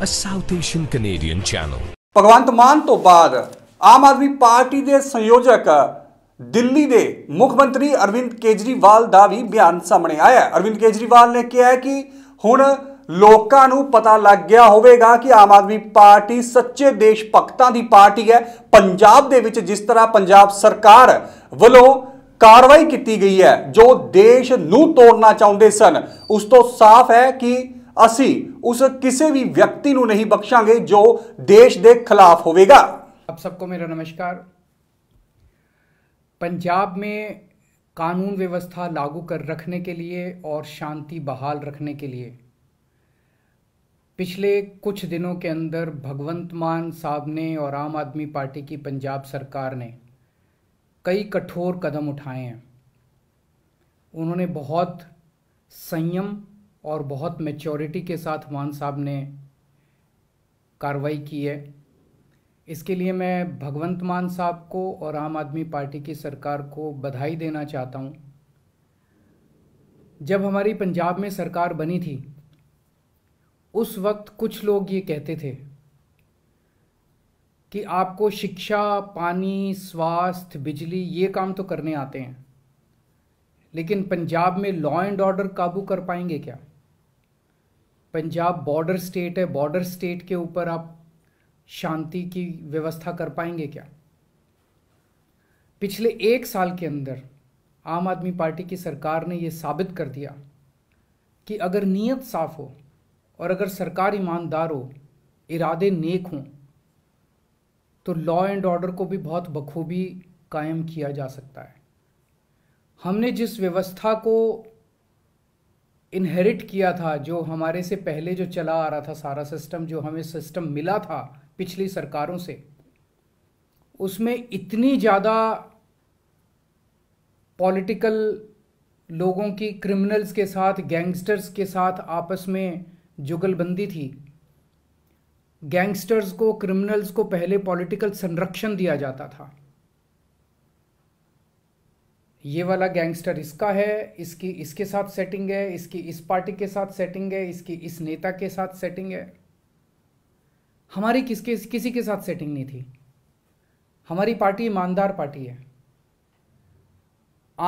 a South Asian Canadian channel. Bhagwant ਮਾਨ ਤੋਂ ਬਾਅਦ ਆਮ ਆਦਮੀ party ਦੇ ਸੰਯੋਜਕ ਦਿੱਲੀ ਦੇ ਮੁੱਖ ਮੰਤਰੀ ਅਰਵਿੰਦ ਕੇਜਰੀਵਾਲ ਦਾ ਵੀ ਬਿਆਨ ਸਾਹਮਣੇ ਆਇਆ ਅਰਵਿੰਦ ਕੇਜਰੀਵਾਲ ਨੇ ਕਿਹਾ ਕਿ ਹੁਣ ਲੋਕਾਂ ਨੂੰ ਪਤਾ ਲੱਗ ਗਿਆ ਹੋਵੇਗਾ ਕਿ ਆਮ ਆਦਮੀ ਪਾਰਟੀ ਸੱਚੇ ਦੇਸ਼ ਭਗਤਾਂ ਦੀ ਪਾਰਟੀ ਹੈ ਪੰਜਾਬ ਦੇ ਵਿੱਚ ਜਿਸ ਤਰ੍ਹਾਂ ਪੰਜਾਬ ਸਰਕਾਰ ਵੱਲੋਂ ਕਾਰਵਾਈ ਕੀਤੀ ਗਈ ਹੈ ਜੋ ਦੇਸ਼ ਨੂੰ ਤੋੜਨਾ ਚਾਹੁੰਦੇ ਸਨ ਉਸ ਤੋਂ ਸਾਫ਼ ਹੈ ਕਿ असी उस किसी भी व्यक्ति को नहीं बख्शा जो देश के खिलाफ होगा आप सबको मेरा नमस्कार पंजाब में कानून व्यवस्था लागू कर रखने के लिए और शांति बहाल रखने के लिए पिछले कुछ दिनों के अंदर भगवंत मान साहब ने और आम आदमी पार्टी की पंजाब सरकार ने कई कठोर कदम उठाए हैं उन्होंने बहुत संयम और बहुत मेच्योरिटी के साथ मान साहब ने कार्रवाई की है इसके लिए मैं भगवंत मान साहब को और आम आदमी पार्टी की सरकार को बधाई देना चाहता हूँ जब हमारी पंजाब में सरकार बनी थी उस वक्त कुछ लोग ये कहते थे कि आपको शिक्षा पानी स्वास्थ्य बिजली ये काम तो करने आते हैं लेकिन पंजाब में लॉ एंड ऑर्डर काबू कर पाएंगे क्या पंजाब बॉर्डर स्टेट है बॉर्डर स्टेट के ऊपर आप शांति की व्यवस्था कर पाएंगे क्या पिछले एक साल के अंदर आम आदमी पार्टी की सरकार ने यह साबित कर दिया कि अगर नीयत साफ हो और अगर सरकार ईमानदार हो इरादे नेक हों तो लॉ एंड ऑर्डर को भी बहुत बखूबी कायम किया जा सकता है हमने जिस व्यवस्था को इनहेरिट किया था जो हमारे से पहले जो चला आ रहा था सारा सिस्टम जो हमें सिस्टम मिला था पिछली सरकारों से उसमें इतनी ज़्यादा पॉलिटिकल लोगों की क्रिमिनल्स के साथ गैंगस्टर्स के साथ आपस में जुगलबंदी थी गैंगस्टर्स को क्रिमिनल्स को पहले पॉलिटिकल संरक्षण दिया जाता था ये वाला गैंगस्टर इसका है इसकी इसके साथ सेटिंग है इसकी इस पार्टी के साथ सेटिंग है इसकी इस नेता के साथ सेटिंग है हमारी किसके किसी के साथ सेटिंग नहीं थी हमारी पार्टी ईमानदार पार्टी है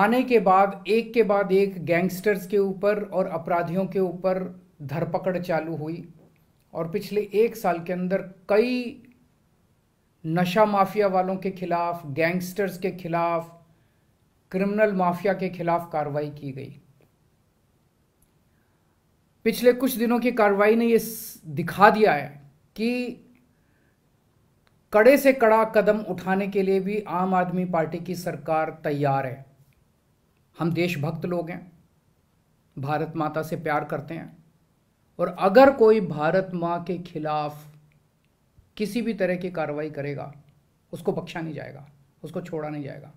आने के बाद एक के बाद एक गैंगस्टर्स के ऊपर और अपराधियों के ऊपर धरपकड़ चालू हुई और पिछले एक साल के अंदर कई नशा माफिया वालों के खिलाफ गैंगस्टर्स के खिलाफ क्रिमिनल माफिया के खिलाफ कार्रवाई की गई पिछले कुछ दिनों की कार्रवाई ने यह दिखा दिया है कि कड़े से कड़ा कदम उठाने के लिए भी आम आदमी पार्टी की सरकार तैयार है हम देशभक्त लोग हैं भारत माता से प्यार करते हैं और अगर कोई भारत माँ के खिलाफ किसी भी तरह की कार्रवाई करेगा उसको बख्शा नहीं जाएगा उसको छोड़ा नहीं जाएगा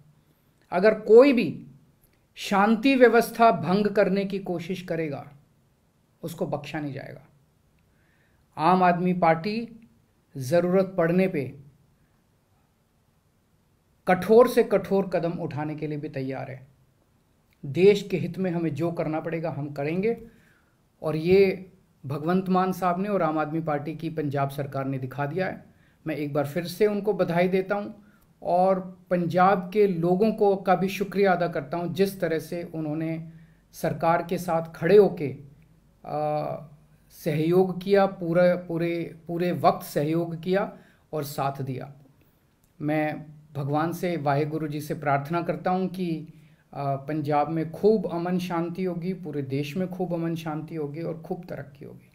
अगर कोई भी शांति व्यवस्था भंग करने की कोशिश करेगा उसको बख्शा नहीं जाएगा आम आदमी पार्टी ज़रूरत पड़ने पे कठोर से कठोर कदम उठाने के लिए भी तैयार है देश के हित में हमें जो करना पड़ेगा हम करेंगे और ये भगवंत मान साहब ने और आम आदमी पार्टी की पंजाब सरकार ने दिखा दिया है मैं एक बार फिर से उनको बधाई देता हूँ और पंजाब के लोगों को का भी शुक्रिया अदा करता हूँ जिस तरह से उन्होंने सरकार के साथ खड़े होके सहयोग किया पूरा पूरे पूरे वक्त सहयोग किया और साथ दिया मैं भगवान से वाहेगुरु जी से प्रार्थना करता हूँ कि पंजाब में खूब अमन शांति होगी पूरे देश में खूब अमन शांति होगी और खूब तरक्की होगी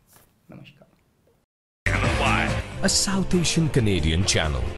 नमस्कार A South Asian Canadian channel.